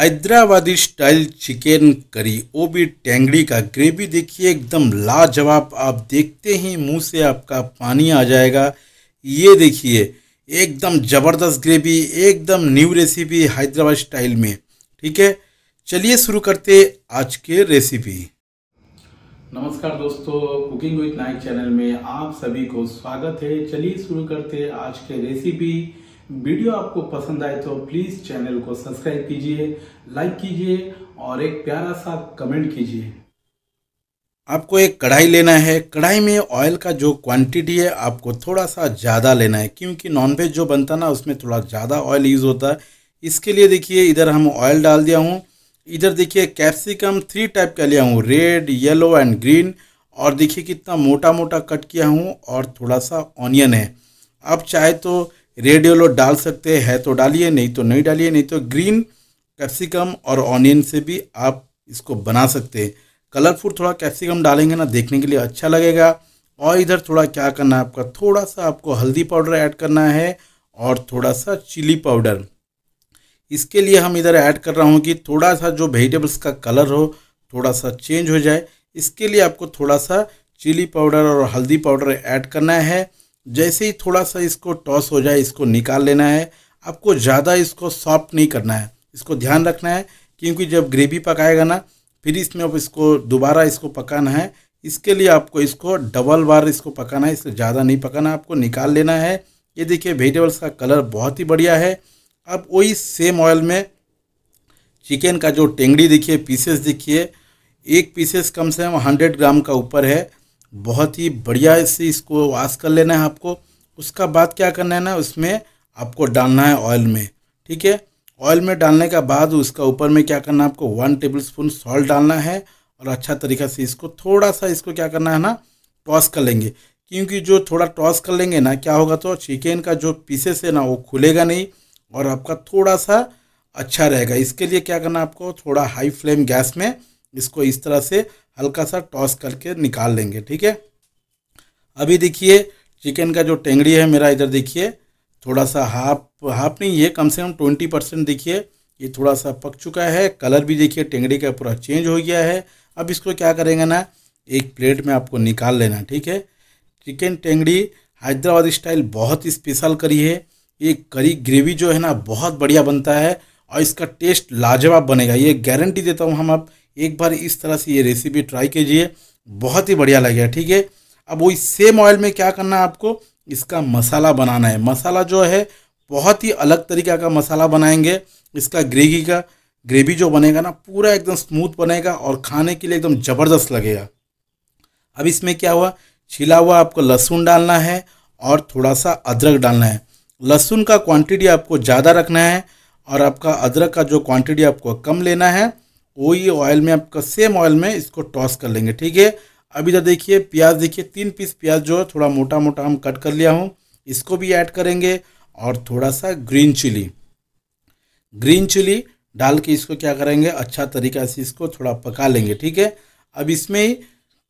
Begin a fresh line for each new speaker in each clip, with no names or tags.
Hyderabadi style chicken curry वो भी टेंगड़ी का ग्रेवी देखिए एकदम लाजवाब आप देखते ही मुंह से आपका पानी आ जाएगा ये देखिए एकदम ज़बरदस्त ग्रेवी एकदम न्यू रेसिपी हैदराबाद स्टाइल में ठीक है चलिए शुरू करते आज के रेसिपी नमस्कार दोस्तों कुकिंग विथ नाइक चैनल में आप सभी को स्वागत है चलिए शुरू करते आज के रेसिपी वीडियो आपको पसंद आए तो प्लीज चैनल को सब्सक्राइब कीजिए लाइक कीजिए और एक प्यारा सा कमेंट कीजिए आपको एक कढ़ाई लेना है कढ़ाई में ऑयल का जो क्वांटिटी है आपको थोड़ा सा ज़्यादा लेना है क्योंकि नॉनवेज जो बनता ना उसमें थोड़ा ज़्यादा ऑयल यूज़ होता है इसके लिए देखिए इधर हम ऑयल डाल दिया हूँ इधर देखिए कैप्सिकम थ्री टाइप का लिया हूँ रेड येलो एंड ग्रीन और देखिए कितना मोटा मोटा कट किया हूँ और थोड़ा सा ऑनियन है आप चाहे तो रेड येलो डाल सकते हैं तो डालिए नहीं तो नहीं डालिए नहीं तो ग्रीन कैप्सिकम और ऑनियन से भी आप इसको बना सकते हैं कलरफुल थोड़ा कैप्सिकम डालेंगे ना देखने के लिए अच्छा लगेगा और इधर थोड़ा क्या करना है आपका थोड़ा सा आपको हल्दी पाउडर ऐड करना है और थोड़ा सा चिली पाउडर इसके लिए हम इधर ऐड कर रहा हूँ कि थोड़ा सा जो वेजिटेबल्स का कलर हो थोड़ा सा चेंज हो जाए इसके लिए आपको थोड़ा सा चिली पाउडर और हल्दी पाउडर ऐड करना है जैसे ही थोड़ा सा इसको टॉस हो जाए इसको निकाल लेना है आपको ज़्यादा इसको सॉफ्ट नहीं करना है इसको ध्यान रखना है क्योंकि जब ग्रेवी पकाएगा ना फिर इसमें अब इसको दोबारा इसको पकाना है इसके लिए आपको इसको डबल बार इसको पकाना है इससे ज़्यादा नहीं पकाना आपको निकाल लेना है ये देखिए वेजिटेबल्स का कलर बहुत ही बढ़िया है अब वही सेम ऑयल में चिकन का जो टेंगड़ी देखिए पीसेस देखिए एक पीसेस कम से कम हंड्रेड ग्राम का ऊपर है बहुत ही बढ़िया से इसको वाश कर लेना है आपको उसका बाद क्या करना है ना उसमें आपको डालना है ऑयल में ठीक है ऑयल में डालने का बाद उसका ऊपर में क्या करना है आपको वन टेबल स्पून सॉल्ट डालना है और अच्छा तरीका से इसको थोड़ा सा इसको क्या करना है ना टॉस कर लेंगे क्योंकि जो थोड़ा टॉस कर लेंगे ना क्या होगा तो चिकन का जो पीसेस है ना वो खुलेगा नहीं और आपका थोड़ा सा अच्छा रहेगा इसके लिए क्या करना आपको थोड़ा हाई फ्लेम गैस में इसको इस तरह से हल्का सा टॉस करके निकाल लेंगे ठीक है अभी देखिए चिकन का जो टेंगड़ी है मेरा इधर देखिए थोड़ा सा हाफ हाफ नहीं ये कम से कम ट्वेंटी परसेंट देखिए ये थोड़ा सा पक चुका है कलर भी देखिए टेंगड़ी का पूरा चेंज हो गया है अब इसको क्या करेंगे ना एक प्लेट में आपको निकाल लेना ठीक है चिकन टेंगड़ी हैदराबाद स्टाइल बहुत स्पेशल करी है ये करी ग्रेवी जो है ना बहुत बढ़िया बनता है और इसका टेस्ट लाजवाब बनेगा ये गारंटी देता हूँ हम आप एक बार इस तरह से ये रेसिपी ट्राई कीजिए बहुत ही बढ़िया लगेगा ठीक है अब वही सेम ऑयल में क्या करना है आपको इसका मसाला बनाना है मसाला जो है बहुत ही अलग तरीका का मसाला बनाएंगे इसका ग्रेवी का ग्रेवी जो बनेगा ना पूरा एकदम स्मूथ बनेगा और खाने के लिए एकदम ज़बरदस्त लगेगा अब इसमें क्या हुआ छिला हुआ आपको लहसुन डालना है और थोड़ा सा अदरक डालना है लहसुन का क्वांटिटी आपको ज़्यादा रखना है और आपका अदरक का जो क्वांटिटी आपको कम लेना है वही ऑयल में आपका सेम ऑयल में इसको टॉस कर लेंगे ठीक है अब इधर तो देखिए प्याज देखिए तीन पीस प्याज जो है थोड़ा मोटा मोटा हम कट कर लिया हूँ इसको भी ऐड करेंगे और थोड़ा सा ग्रीन चिली ग्रीन चिली डाल के इसको क्या करेंगे अच्छा तरीका से इसको थोड़ा पका लेंगे ठीक है अब इसमें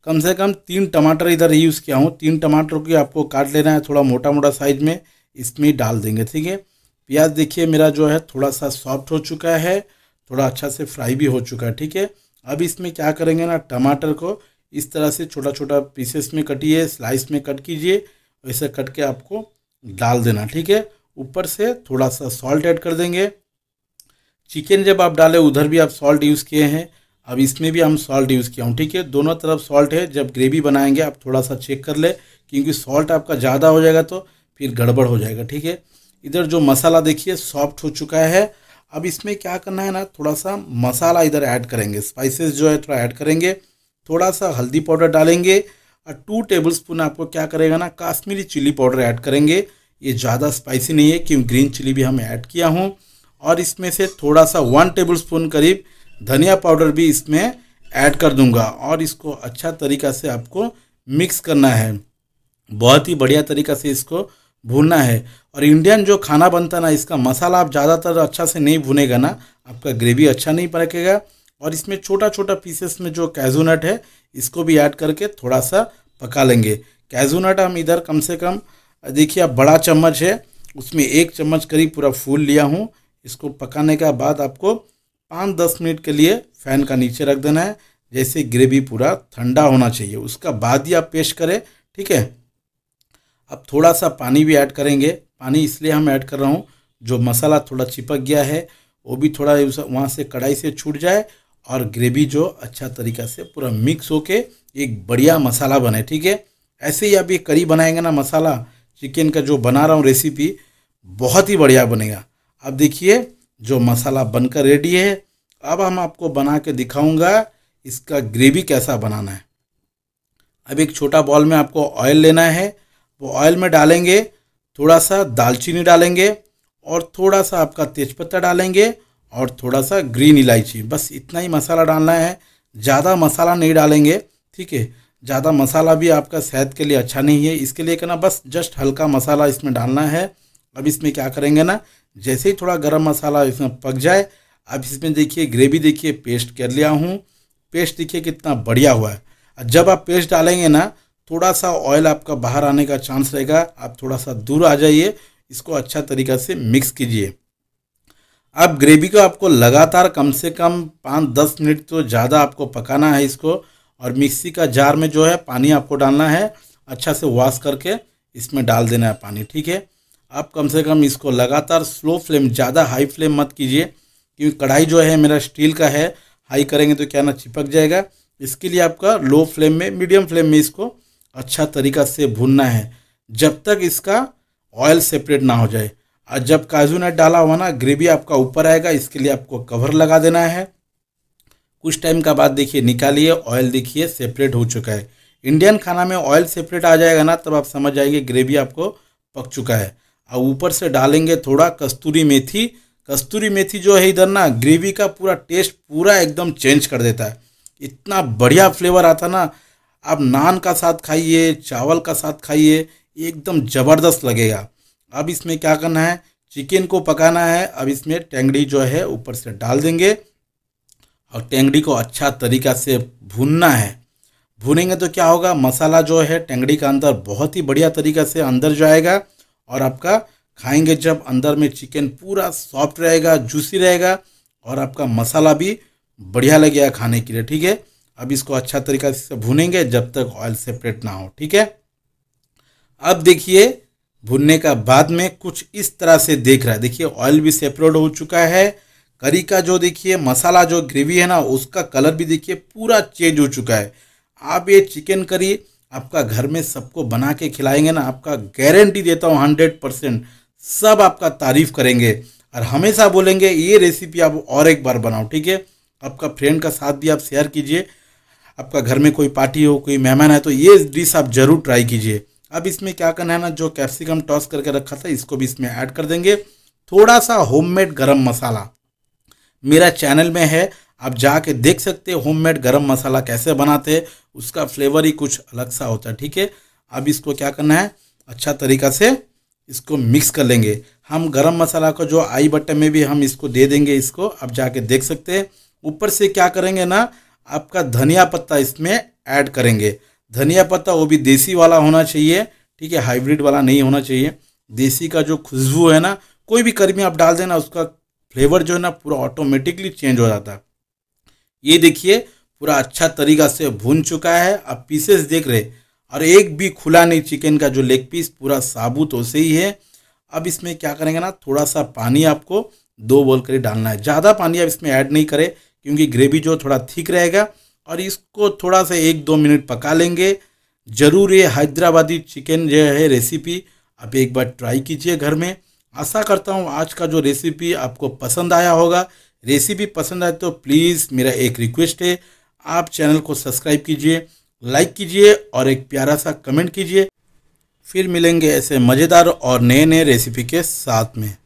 कम से कम तीन टमाटर इधर यूज़ किया हूँ तीन टमाटर को आपको काट लेना है थोड़ा मोटा मोटा साइज में इसमें डाल देंगे ठीक है प्याज देखिए मेरा जो है थोड़ा सा सॉफ्ट हो चुका है थोड़ा अच्छा से फ्राई भी हो चुका है ठीक है अब इसमें क्या करेंगे ना टमाटर को इस तरह से छोटा छोटा पीसेस में कटिए स्लाइस में कट कीजिए वैसे कट के आपको डाल देना ठीक है ऊपर से थोड़ा सा सॉल्ट ऐड कर देंगे चिकन जब आप डालें उधर भी आप सॉल्ट यूज़ किए हैं अब इसमें भी हम सॉल्ट यूज़ किया हूँ ठीक है दोनों तरफ सॉल्ट है जब ग्रेवी बनाएंगे आप थोड़ा सा चेक कर ले क्योंकि सॉल्ट आपका ज़्यादा हो जाएगा तो फिर गड़बड़ हो जाएगा ठीक है इधर जो मसाला देखिए सॉफ्ट हो चुका है अब इसमें क्या करना है ना थोड़ा सा मसाला इधर ऐड करेंगे स्पाइसेस जो है थोड़ा ऐड करेंगे थोड़ा सा हल्दी पाउडर डालेंगे और टू टेबल स्पून आपको क्या करेगा ना काश्मीरी चिली पाउडर ऐड करेंगे ये ज़्यादा स्पाइसी नहीं है क्योंकि ग्रीन चिली भी हम ऐड किया हूँ और इसमें से थोड़ा सा वन टेबल स्पून करीब धनिया पाउडर भी इसमें ऐड कर दूंगा और इसको अच्छा तरीका से आपको मिक्स करना है बहुत ही बढ़िया तरीका से इसको भूनना है और इंडियन जो खाना बनता ना इसका मसाला आप ज़्यादातर अच्छा से नहीं भुनेगा ना आपका ग्रेवी अच्छा नहीं पकेगा और इसमें छोटा छोटा पीसेस में जो कैजूनट है इसको भी ऐड करके थोड़ा सा पका लेंगे कैजूनट हम इधर कम से कम देखिए आप बड़ा चम्मच है उसमें एक चम्मच करीब पूरा फूल लिया हूँ इसको पकाने के बाद आपको पाँच दस मिनट के लिए फ़ैन का नीचे रख देना है जैसे ग्रेवी पूरा ठंडा होना चाहिए उसका बाद ही आप पेश करें ठीक है अब थोड़ा सा पानी भी ऐड करेंगे पानी इसलिए हम ऐड कर रहा हूँ जो मसाला थोड़ा चिपक गया है वो भी थोड़ा वहाँ से कढ़ाई से छूट जाए और ग्रेवी जो अच्छा तरीका से पूरा मिक्स होके एक बढ़िया मसाला बने ठीक है ऐसे ही अभी ये करी बनाएंगे ना मसाला चिकन का जो बना रहा हूँ रेसिपी बहुत ही बढ़िया बनेगा अब देखिए जो मसाला बनकर रेडी है अब हम आपको बना के दिखाऊँगा इसका ग्रेवी कैसा बनाना है अब एक छोटा बॉल में आपको ऑयल लेना है वो ऑयल में डालेंगे थोड़ा सा दालचीनी डालेंगे और थोड़ा सा आपका तेज़पत्ता डालेंगे और थोड़ा सा ग्रीन इलायची बस इतना ही मसाला डालना है ज़्यादा मसाला नहीं डालेंगे ठीक है ज़्यादा मसाला भी आपका सेहत के लिए अच्छा नहीं है इसके लिए कहना बस जस्ट हल्का मसाला इसमें डालना है अब इसमें क्या करेंगे ना जैसे ही थोड़ा गर्म मसाला इसमें पक जाए अब इसमें देखिए ग्रेवी देखिए पेस्ट कर लिया हूँ पेस्ट देखिए कितना बढ़िया हुआ है जब आप पेस्ट डालेंगे ना थोड़ा सा ऑयल आपका बाहर आने का चांस रहेगा आप थोड़ा सा दूर आ जाइए इसको अच्छा तरीका से मिक्स कीजिए अब ग्रेवी को आपको लगातार कम से कम पाँच दस मिनट तो ज़्यादा आपको पकाना है इसको और मिक्सी का जार में जो है पानी आपको डालना है अच्छा से वॉश करके इसमें डाल देना है पानी ठीक है आप कम से कम इसको लगातार स्लो फ्लेम ज़्यादा हाई फ्लेम मत कीजिए क्योंकि कढ़ाई जो है मेरा स्टील का है हाई करेंगे तो क्या ना चिपक जाएगा इसके लिए आपका लो फ्लेम में मीडियम फ्लेम में इसको अच्छा तरीका से भूनना है जब तक इसका ऑयल सेपरेट ना हो जाए और जब काजू नट डाला हुआ ना ग्रेवी आपका ऊपर आएगा इसके लिए आपको कवर लगा देना है कुछ टाइम का बाद देखिए निकालिए ऑयल देखिए सेपरेट हो चुका है इंडियन खाना में ऑयल सेपरेट आ जाएगा ना तब आप समझ जाएंगे ग्रेवी आपको पक चुका है और ऊपर से डालेंगे थोड़ा कस्तूरी मेथी कस्तूरी मेथी जो है इधर ना ग्रेवी का पूरा टेस्ट पूरा एकदम चेंज कर देता है इतना बढ़िया फ्लेवर आता ना आप नान का साथ खाइए चावल का साथ खाइए एकदम ज़बरदस्त लगेगा अब इसमें क्या करना है चिकन को पकाना है अब इसमें टेंगड़ी जो है ऊपर से डाल देंगे और टेंगड़ी को अच्छा तरीका से भूनना है भूनेंगे तो क्या होगा मसाला जो है टेंगड़ी का अंदर बहुत ही बढ़िया तरीका से अंदर जाएगा और आपका खाएंगे जब अंदर में चिकन पूरा सॉफ्ट रहेगा जूसी रहेगा और आपका मसाला भी बढ़िया लगेगा खाने के लिए ठीक है अब इसको अच्छा तरीका से भुनेंगे जब तक ऑयल सेपरेट ना हो ठीक है अब देखिए भुनने का बाद में कुछ इस तरह से देख रहा है देखिए ऑयल भी सेपरेट हो चुका है करी का जो देखिए मसाला जो ग्रेवी है ना उसका कलर भी देखिए पूरा चेंज हो चुका है आप ये चिकन करी आपका घर में सबको बना के खिलाएंगे ना आपका गारंटी देता हूँ हंड्रेड परसेंट सब आपका तारीफ़ करेंगे और हमेशा बोलेंगे ये रेसिपी आप और एक बार बनाओ ठीक है आपका फ्रेंड का साथ भी आप शेयर कीजिए आपका घर में कोई पार्टी हो कोई मेहमान है तो ये डिश आप ज़रूर ट्राई कीजिए अब इसमें क्या करना है ना जो कैप्सिकम टॉस करके रखा था इसको भी इसमें ऐड कर देंगे थोड़ा सा होममेड गरम मसाला मेरा चैनल में है आप जाके देख सकते होम होममेड गरम मसाला कैसे बनाते हैं उसका फ्लेवर ही कुछ अलग सा होता है ठीक है अब इसको क्या करना है अच्छा तरीका से इसको मिक्स कर लेंगे हम गरम मसाला को जो आई बटन में भी हम इसको दे देंगे इसको आप जाके देख सकते हैं ऊपर से क्या करेंगे ना आपका धनिया पत्ता इसमें ऐड करेंगे धनिया पत्ता वो भी देसी वाला होना चाहिए ठीक है हाइब्रिड वाला नहीं होना चाहिए देसी का जो खुशबू है ना कोई भी कर्मी आप डाल देना उसका फ्लेवर जो है ना पूरा ऑटोमेटिकली चेंज हो जाता है ये देखिए पूरा अच्छा तरीका से भून चुका है आप पीसेस देख रहे और एक भी खुला नहीं चिकन का जो लेग पीस पूरा साबुत हो ही है अब इसमें क्या करेंगे ना थोड़ा सा पानी आपको दो बोल कर डालना है ज़्यादा पानी आप इसमें ऐड नहीं करें क्योंकि ग्रेवी जो थोड़ा थिक रहेगा और इसको थोड़ा सा एक दो मिनट पका लेंगे ज़रूर ये हैदराबादी चिकन जो है रेसिपी आप एक बार ट्राई कीजिए घर में आशा करता हूँ आज का जो रेसिपी आपको पसंद आया होगा रेसिपी पसंद आए तो प्लीज़ मेरा एक रिक्वेस्ट है आप चैनल को सब्सक्राइब कीजिए लाइक कीजिए और एक प्यारा सा कमेंट कीजिए फिर मिलेंगे ऐसे मज़ेदार और नए नए रेसिपी के साथ में